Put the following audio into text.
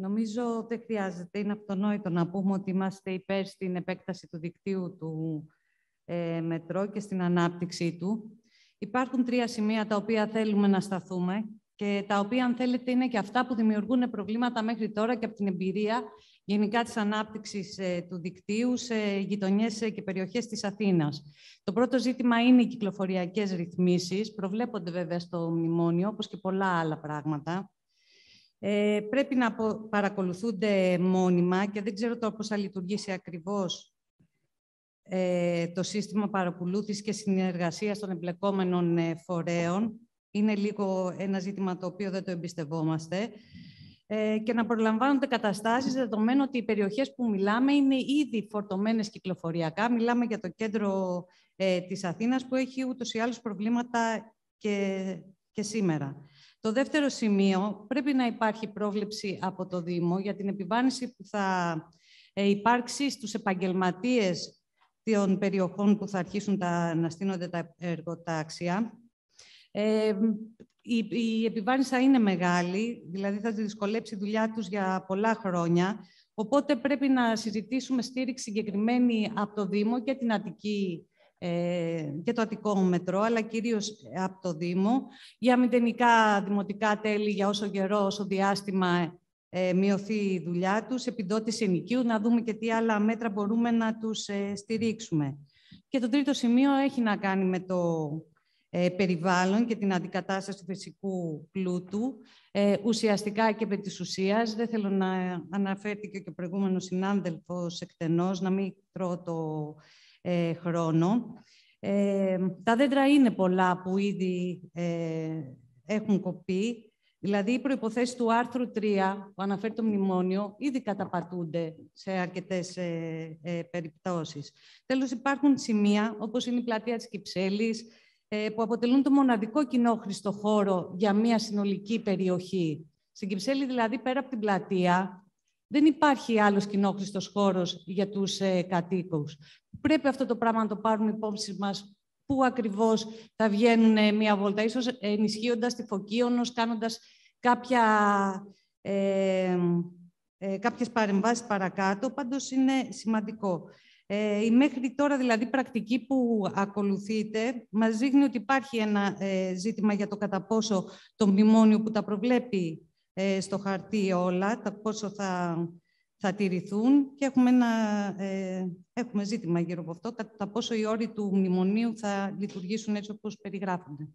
Νομίζω δεν χρειάζεται, είναι αυτονόητο να πούμε ότι είμαστε υπέρ στην επέκταση του δικτύου του ε, μετρό και στην ανάπτυξή του. Υπάρχουν τρία σημεία τα οποία θέλουμε να σταθούμε και τα οποία, αν θέλετε, είναι και αυτά που δημιουργούν προβλήματα μέχρι τώρα και από την εμπειρία γενικά της ανάπτυξης ε, του δικτύου σε γειτονιές ε, και περιοχές της Αθήνας. Το πρώτο ζήτημα είναι οι κυκλοφοριακές ρυθμίσεις. Προβλέπονται βέβαια στο μνημόνιο, όπως και πολλά άλλα πράγματα ε, πρέπει να παρακολουθούνται μόνιμα και δεν ξέρω τώρα πώς θα λειτουργήσει ακριβώς ε, το σύστημα παρακολούθησης και συνεργασίας των εμπλεκόμενων ε, φορέων. Είναι λίγο ένα ζήτημα το οποίο δεν το εμπιστευόμαστε. Ε, και να προλαμβάνονται καταστάσεις, δεδομένου ότι οι περιοχές που μιλάμε είναι ήδη φορτωμένες κυκλοφοριακά. Μιλάμε για το κέντρο ε, της Αθήνας, που έχει ούτως ή άλλως προβλήματα και σήμερα. Το δεύτερο σημείο, πρέπει να υπάρχει πρόβλεψη από το Δήμο για την επιβάρυνση που θα ε, υπάρξει στους επαγγελματίες των περιοχών που θα αρχίσουν τα, να στείνονται τα εργοτάξια. Ε, η, η επιβάρυνση θα είναι μεγάλη, δηλαδή θα δυσκολέψει η δουλειά τους για πολλά χρόνια. Οπότε πρέπει να συζητήσουμε στήριξη συγκεκριμένη από το Δήμο και την Αττική ε, και το Αττικό Μετρό, αλλά κυρίως ε, από το Δήμο, για μηδενικά δημοτικά τέλη για όσο καιρό, όσο διάστημα ε, μειωθεί η δουλειά τους, επιδότηση ενοικίου, να δούμε και τι άλλα μέτρα μπορούμε να τους στηρίξουμε. Και το τρίτο σημείο έχει να κάνει με το περιβάλλον και την αντικατάσταση του φυσικού πλούτου, ε, ουσιαστικά και επί της ουσίας. Δεν θέλω να αναφέρθηκε και ο προηγούμενος συνάδελφος να μην τρώω το ε, χρόνο. Ε, τα δέντρα είναι πολλά που ήδη ε, έχουν κοπεί. Δηλαδή, οι προϋποθέσεις του άρθρου 3, που αναφέρει το μνημόνιο, ήδη καταπατούνται σε αρκετές ε, ε, περιπτώσεις. Τέλος, υπάρχουν σημεία, όπως είναι η πλατεία της Κυψέλης, που αποτελούν το μοναδικό κοινόχρηστο χώρο για μια συνολική περιοχή. Στην Κυψέλη, δηλαδή, πέρα από την πλατεία, δεν υπάρχει άλλος κοινόχρηστος χώρος για τους ε, κατοίκους. Πρέπει αυτό το πράγμα να το πάρουμε υπόψη μας πού ακριβώς θα βγαίνουν ε, μία βόλτα, ίσως ενισχύοντας τη Φωκίωνος, κάνοντας κάποια, ε, ε κάποιες παρεμβάσεις παρακάτω. Πάντως είναι σημαντικό. Ε, η μέχρι τώρα δηλαδή πρακτική που ακολουθείτε μας δείχνει ότι υπάρχει ένα ζήτημα για το κατά πόσο το μνημόνιο που τα προβλέπει ε, στο χαρτί όλα, τα πόσο θα, θα τηρηθούν και έχουμε, ε, έχουμε ζήτημα γύρω από αυτό, κατά πόσο οι όροι του μνημονίου θα λειτουργήσουν έτσι όπως περιγράφονται.